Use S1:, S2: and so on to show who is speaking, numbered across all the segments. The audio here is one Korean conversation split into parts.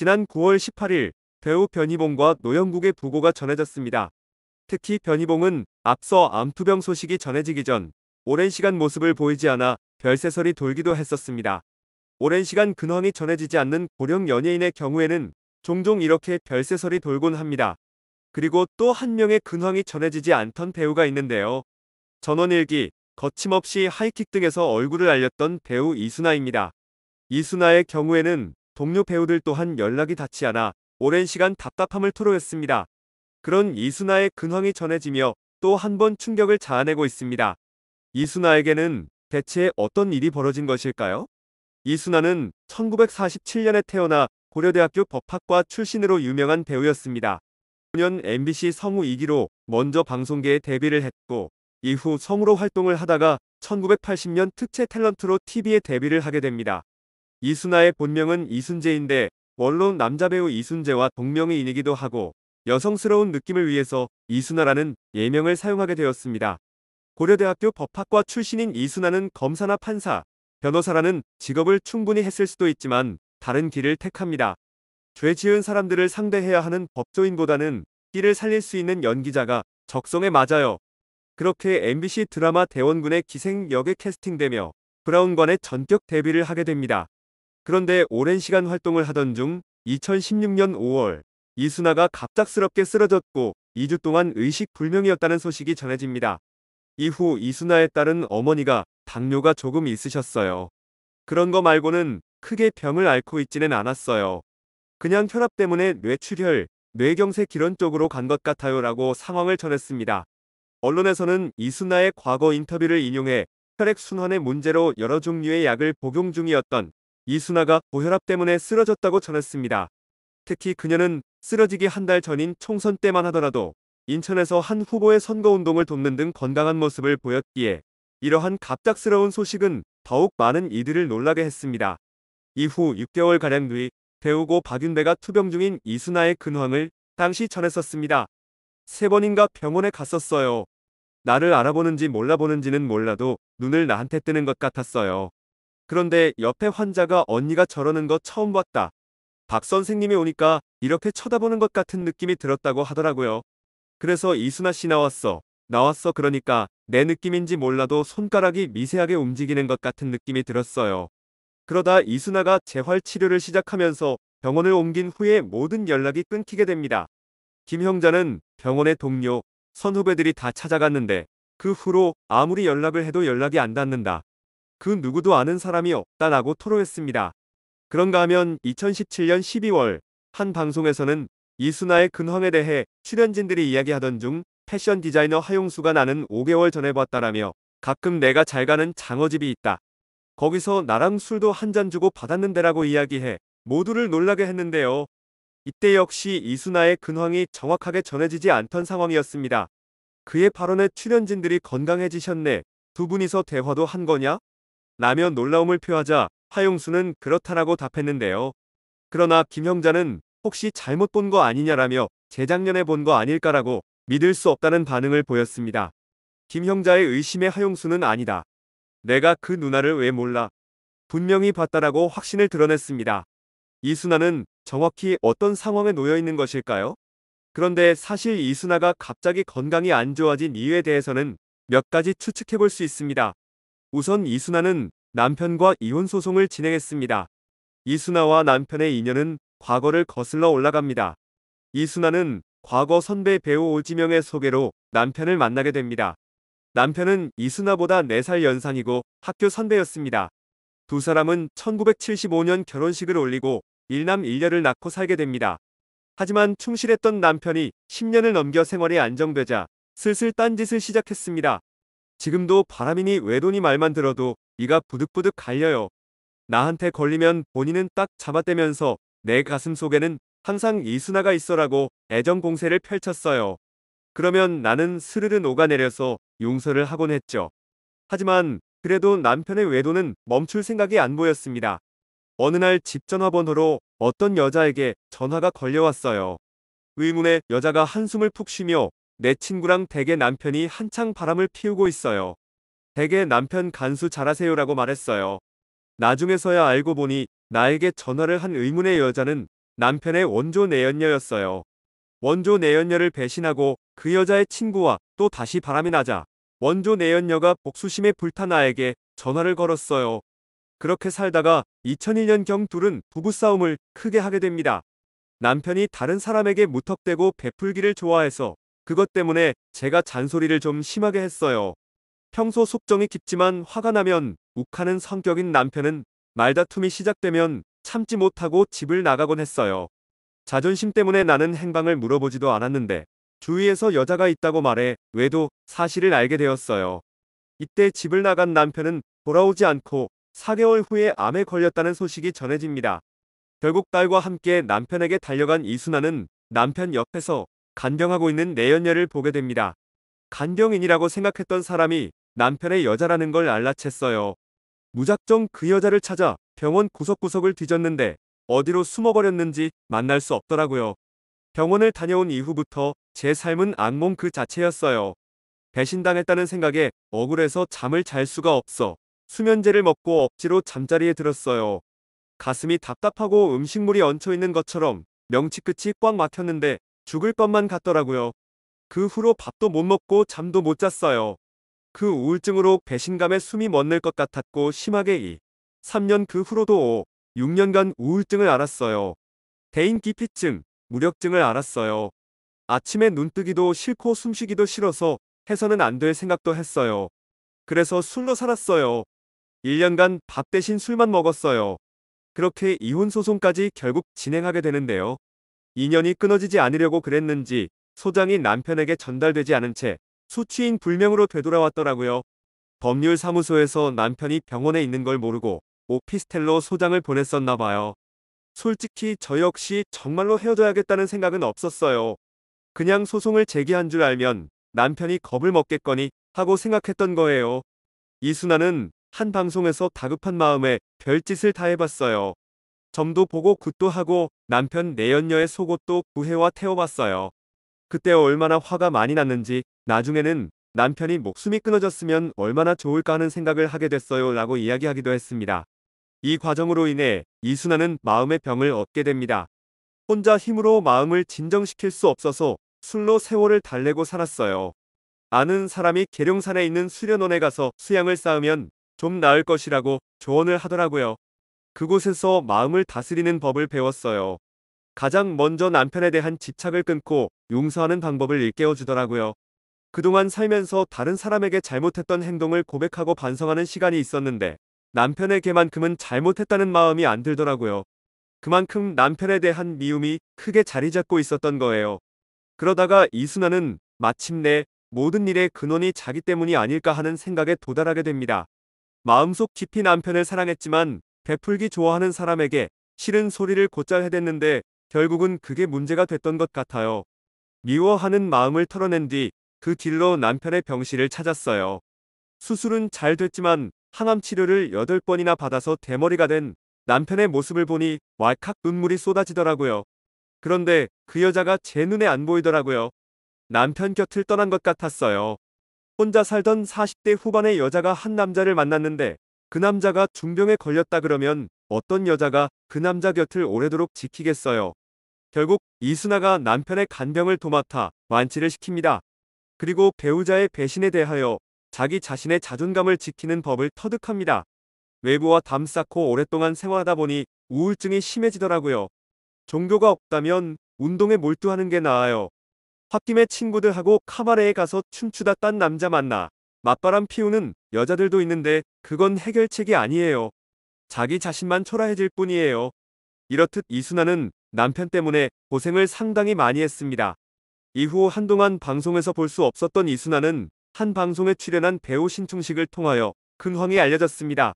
S1: 지난 9월 18일 배우 변희봉과 노영국의 부고가 전해졌습니다. 특히 변희봉은 앞서 암투병 소식이 전해지기 전 오랜 시간 모습을 보이지 않아 별세설이 돌기도 했었습니다. 오랜 시간 근황이 전해지지 않는 고령 연예인의 경우에는 종종 이렇게 별세설이 돌곤 합니다. 그리고 또 한 명의 근황이 전해지지 않던 배우가 있는데요. 전원일기, 거침없이 하이킥 등에서 얼굴을 알렸던 배우 이순아입니다이순아의 경우에는 동료 배우들 또한 연락이 닿지 않아 오랜 시간 답답함을 토로했습니다. 그런 이순아의 근황이 전해지며 또 한 번 충격을 자아내고 있습니다. 이순아에게는 대체 어떤 일이 벌어진 것일까요? 이순아는 1947년에 태어나 고려대학교 법학과 출신으로 유명한 배우였습니다. 5년 MBC 성우 2기로 먼저 방송계에 데뷔를 했고 이후 성우로 활동을 하다가 1980년 특채 탤런트로 TV에 데뷔를 하게 됩니다. 이순아의 본명은 이순재인데 원로 남자 배우 이순재와 동명이인이기도 하고 여성스러운 느낌을 위해서 이순아라는 예명을 사용하게 되었습니다. 고려대학교 법학과 출신인 이순아는 검사나 판사, 변호사라는 직업을 충분히 했을 수도 있지만 다른 길을 택합니다. 죄 지은 사람들을 상대해야 하는 법조인보다는 끼를 살릴 수 있는 연기자가 적성에 맞아요. 그렇게 MBC 드라마 대원군의 기생 역에 캐스팅되며 브라운관의 전격 데뷔를 하게 됩니다. 그런데 오랜 시간 활동을 하던 중 2016년 5월 이순아가 갑작스럽게 쓰러졌고 2주 동안 의식불명이었다는 소식이 전해집니다. 이후 이순아의 딸은 어머니가 당뇨가 조금 있으셨어요. 그런 거 말고는 크게 병을 앓고 있지는 않았어요. 그냥 혈압 때문에 뇌출혈, 뇌경색 이런 쪽으로 간 것 같아요 라고 상황을 전했습니다. 언론에서는 이순아의 과거 인터뷰를 인용해 혈액순환의 문제로 여러 종류의 약을 복용 중이었던 이순아가 고혈압 때문에 쓰러졌다고 전했습니다. 특히 그녀는 쓰러지기 한 달 전인 총선 때만 하더라도 인천에서 한 후보의 선거운동을 돕는 등 건강한 모습을 보였기에 이러한 갑작스러운 소식은 더욱 많은 이들을 놀라게 했습니다. 이후 6개월가량 뒤 배우고 박윤배가 투병 중인 이순아의 근황을 당시 전했었습니다. 세 번인가 병원에 갔었어요. 나를 알아보는지 몰라보는지는 몰라도 눈을 나한테 뜨는 것 같았어요. 그런데 옆에 환자가 언니가 저러는 거 처음 봤다. 박 선생님이 오니까 이렇게 쳐다보는 것 같은 느낌이 들었다고 하더라고요. 그래서 이순아 씨 나왔어. 나왔어 그러니까 내 느낌인지 몰라도 손가락이 미세하게 움직이는 것 같은 느낌이 들었어요. 그러다 이순아가 재활치료를 시작하면서 병원을 옮긴 후에 모든 연락이 끊기게 됩니다. 김형자는 병원의 동료, 선후배들이 다 찾아갔는데 그 후로 아무리 연락을 해도 연락이 안 닿는다. 그 누구도 아는 사람이 없다라고 토로했습니다. 그런가 하면 2017년 12월 한 방송에서는 이순아의 근황에 대해 출연진들이 이야기하던 중 패션 디자이너 하용수가 나는 5개월 전에 봤다라며 가끔 내가 잘 가는 장어집이 있다. 거기서 나랑 술도 한 잔 주고 받았는데라고 이야기해 모두를 놀라게 했는데요. 이때 역시 이순아의 근황이 정확하게 전해지지 않던 상황이었습니다. 그의 발언에 출연진들이 건강해지셨네. 두 분이서 대화도 한 거냐? 라며 놀라움을 표하자 하용수는 그렇다라고 답했는데요. 그러나 김형자는 혹시 잘못 본 거 아니냐라며 재작년에 본 거 아닐까라고 믿을 수 없다는 반응을 보였습니다. 김형자의 의심에 하용수는 아니다. 내가 그 누나를 왜 몰라. 분명히 봤다라고 확신을 드러냈습니다. 이순아는 정확히 어떤 상황에 놓여 있는 것일까요? 그런데 사실 이순아가 갑자기 건강이 안 좋아진 이유에 대해서는 몇 가지 추측해 볼 수 있습니다. 우선 이순아는 남편과 이혼 소송을 진행했습니다. 이순아와 남편의 인연은 과거를 거슬러 올라갑니다. 이순아는 과거 선배 배우 오지명의 소개로 남편을 만나게 됩니다. 남편은 이순아보다 4살 연상이고 학교 선배였습니다. 두 사람은 1975년 결혼식을 올리고 일남 일녀를 낳고 살게 됩니다. 하지만 충실했던 남편이 10년을 넘겨 생활이 안정되자 슬슬 딴짓을 시작했습니다. 지금도 바람이니 외도니 말만 들어도 이가 부득부득 갈려요. 나한테 걸리면 본인은 딱 잡아떼면서 내 가슴 속에는 항상 이순아가 있어라고 애정 공세를 펼쳤어요. 그러면 나는 스르르 녹아내려서 용서를 하곤 했죠. 하지만 그래도 남편의 외도는 멈출 생각이 안 보였습니다. 어느 날 집 전화번호로 어떤 여자에게 전화가 걸려왔어요. 의문에 여자가 한숨을 푹 쉬며 내 친구랑 댁의 남편이 한창 바람을 피우고 있어요. 댁의 남편 간수 잘하세요라고 말했어요. 나중에서야 알고 보니 나에게 전화를 한 의문의 여자는 남편의 원조 내연녀였어요. 원조 내연녀를 배신하고 그 여자의 친구와 또 다시 바람이 나자 원조 내연녀가 복수심에 불타 나에게 전화를 걸었어요. 그렇게 살다가 2001년경 둘은 부부싸움을 크게 하게 됩니다. 남편이 다른 사람에게 무턱대고 베풀기를 좋아해서 그것 때문에 제가 잔소리를 좀 심하게 했어요. 평소 속정이 깊지만 화가 나면 욱하는 성격인 남편은 말다툼이 시작되면 참지 못하고 집을 나가곤 했어요. 자존심 때문에 나는 행방을 물어보지도 않았는데 주위에서 여자가 있다고 말해 외도 사실을 알게 되었어요. 이때 집을 나간 남편은 돌아오지 않고 4개월 후에 암에 걸렸다는 소식이 전해집니다. 결국 딸과 함께 남편에게 달려간 이순아는 남편 옆에서 간병하고 있는 내연녀를 보게 됩니다. 간병인이라고 생각했던 사람이 남편의 여자라는 걸 알라챘어요. 무작정 그 여자를 찾아 병원 구석구석을 뒤졌는데 어디로 숨어버렸는지 만날 수 없더라고요. 병원을 다녀온 이후부터 제 삶은 악몽 그 자체였어요. 배신당했다는 생각에 억울해서 잠을 잘 수가 없어 수면제를 먹고 억지로 잠자리에 들었어요. 가슴이 답답하고 음식물이 얹혀있는 것처럼 명치 끝이 꽉 막혔는데 죽을 것만 같더라고요. 그 후로 밥도 못 먹고 잠도 못 잤어요. 그 우울증으로 배신감에 숨이 멎는 것 같았고 심하게 2, 3년 그 후로도 5, 6년간 우울증을 앓았어요. 대인기피증, 무력증을 앓았어요. 아침에 눈뜨기도 싫고 숨쉬기도 싫어서 해서는 안 될 생각도 했어요. 그래서 술로 살았어요. 1년간 밥 대신 술만 먹었어요. 그렇게 이혼소송까지 결국 진행하게 되는데요. 인연이 끊어지지 않으려고 그랬는지 소장이 남편에게 전달되지 않은 채 수취인 불명으로 되돌아왔더라고요. 법률사무소에서 남편이 병원에 있는 걸 모르고 오피스텔로 소장을 보냈었나 봐요. 솔직히 저 역시 정말로 헤어져야겠다는 생각은 없었어요. 그냥 소송을 제기한 줄 알면 남편이 겁을 먹겠거니 하고 생각했던 거예요. 이순아는 한 방송에서 다급한 마음에 별짓을 다 해봤어요. 점도 보고 굿도 하고 남편 내연녀의 속옷도 구해와 태워봤어요. 그때 얼마나 화가 많이 났는지 나중에는 남편이 목숨이 끊어졌으면 얼마나 좋을까 하는 생각을 하게 됐어요 라고 이야기하기도 했습니다. 이 과정으로 인해 이순아는 마음의 병을 얻게 됩니다. 혼자 힘으로 마음을 진정시킬 수 없어서 술로 세월을 달래고 살았어요. 아는 사람이 계룡산에 있는 수련원에 가서 수양을 쌓으면 좀 나을 것이라고 조언을 하더라고요. 그곳에서 마음을 다스리는 법을 배웠어요. 가장 먼저 남편에 대한 집착을 끊고 용서하는 방법을 일깨워 주더라고요. 그동안 살면서 다른 사람에게 잘못했던 행동을 고백하고 반성하는 시간이 있었는데 남편에게만큼은 잘못했다는 마음이 안 들더라고요. 그만큼 남편에 대한 미움이 크게 자리 잡고 있었던 거예요. 그러다가 이순아는 마침내 모든 일의 근원이 자기 때문이 아닐까 하는 생각에 도달하게 됩니다. 마음속 깊이 남편을 사랑했지만 베풀기 좋아하는 사람에게 싫은 소리를 곧잘 해댔는데 결국은 그게 문제가 됐던 것 같아요. 미워하는 마음을 털어낸 뒤 그 길로 남편의 병실을 찾았어요. 수술은 잘 됐지만 항암 치료를 8번이나 받아서 대머리가 된 남편의 모습을 보니 왈칵 눈물이 쏟아지더라고요. 그런데 그 여자가 제 눈에 안 보이더라고요. 남편 곁을 떠난 것 같았어요. 혼자 살던 40대 후반의 여자가 한 남자를 만났는데 그 남자가 중병에 걸렸다 그러면 어떤 여자가 그 남자 곁을 오래도록 지키겠어요. 결국 이순아가 남편의 간병을 도맡아 완치를 시킵니다. 그리고 배우자의 배신에 대하여 자기 자신의 자존감을 지키는 법을 터득합니다. 외부와 담 쌓고 오랫동안 생활하다 보니 우울증이 심해지더라고요. 종교가 없다면 운동에 몰두하는 게 나아요. 홧김에 친구들하고 카바레에 가서 춤추다 딴 남자 만나 맞바람 피우는 여자들도 있는데 그건 해결책이 아니에요. 자기 자신만 초라해질 뿐이에요. 이렇듯 이순아는 남편 때문에 고생을 상당히 많이 했습니다. 이후 한동안 방송에서 볼 수 없었던 이순아는 한 방송에 출연한 배우 신충식을 통하여 근황이 알려졌습니다.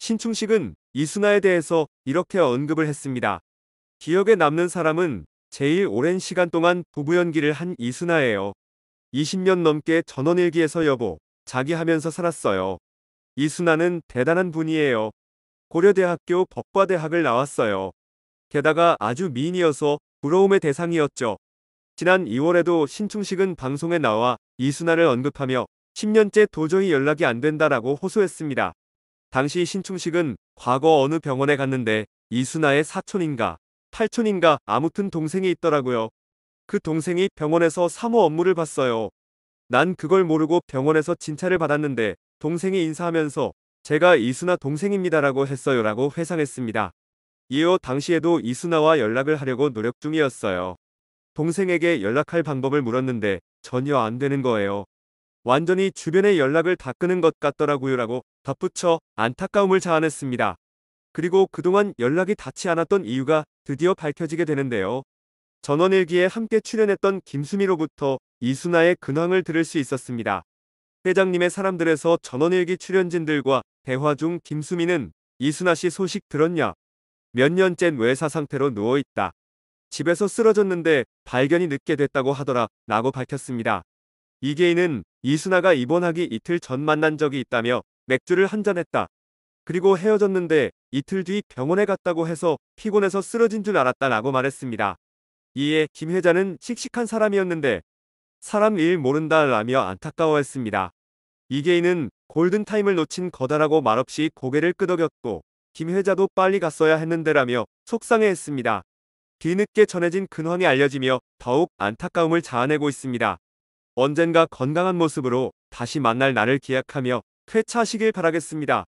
S1: 신충식은 이순아에 대해서 이렇게 언급을 했습니다. 기억에 남는 사람은 제일 오랜 시간 동안 부부 연기를 한 이순아예요. 20년 넘게 전원일기에서 여보, 자기 하면서 살았어요. 이순아는 대단한 분이에요. 고려대학교 법과대학을 나왔어요. 게다가 아주 미인이어서 부러움의 대상이었죠. 지난 2월에도 신충식은 방송에 나와 이순아를 언급하며 10년째 도저히 연락이 안 된다라고 호소했습니다. 당시 신충식은 과거 어느 병원에 갔는데 이순아의 사촌인가 팔촌인가 아무튼 동생이 있더라고요. 그 동생이 병원에서 사모 업무를 봤어요. 난 그걸 모르고 병원에서 진찰을 받았는데 동생이 인사하면서 제가 이순아 동생입니다라고 했어요라고 회상했습니다. 이어 당시에도 이순아와 연락을 하려고 노력 중이었어요. 동생에게 연락할 방법을 물었는데 전혀 안 되는 거예요. 완전히 주변의 연락을 다 끄는 것 같더라고요라고 덧붙여 안타까움을 자아냈습니다. 그리고 그동안 연락이 닿지 않았던 이유가 드디어 밝혀지게 되는데요. 전원일기에 함께 출연했던 김수미로부터 이순아의 근황을 들을 수 있었습니다. 회장님의 사람들에서 전원일기 출연진들과 대화 중 김수미는 이순아 씨 소식 들었냐? 몇 년짼 외사 상태로 누워있다. 집에서 쓰러졌는데 발견이 늦게 됐다고 하더라 라고 밝혔습니다. 이계인은 이순아가 입원하기 이틀 전 만난 적이 있다며 맥주를 한잔했다. 그리고 헤어졌는데 이틀 뒤 병원에 갔다고 해서 피곤해서 쓰러진 줄 알았다 라고 말했습니다. 이에 김 회장은 씩씩한 사람이었는데 사람 일 모른다 라며 안타까워했습니다. 이계인은 골든타임을 놓친 거다라고 말없이 고개를 끄덕였고 김 회자도 빨리 갔어야 했는데라며 속상해했습니다. 뒤늦게 전해진 근황이 알려지며 더욱 안타까움을 자아내고 있습니다. 언젠가 건강한 모습으로 다시 만날 날을 기약하며 퇴차하시길 바라겠습니다.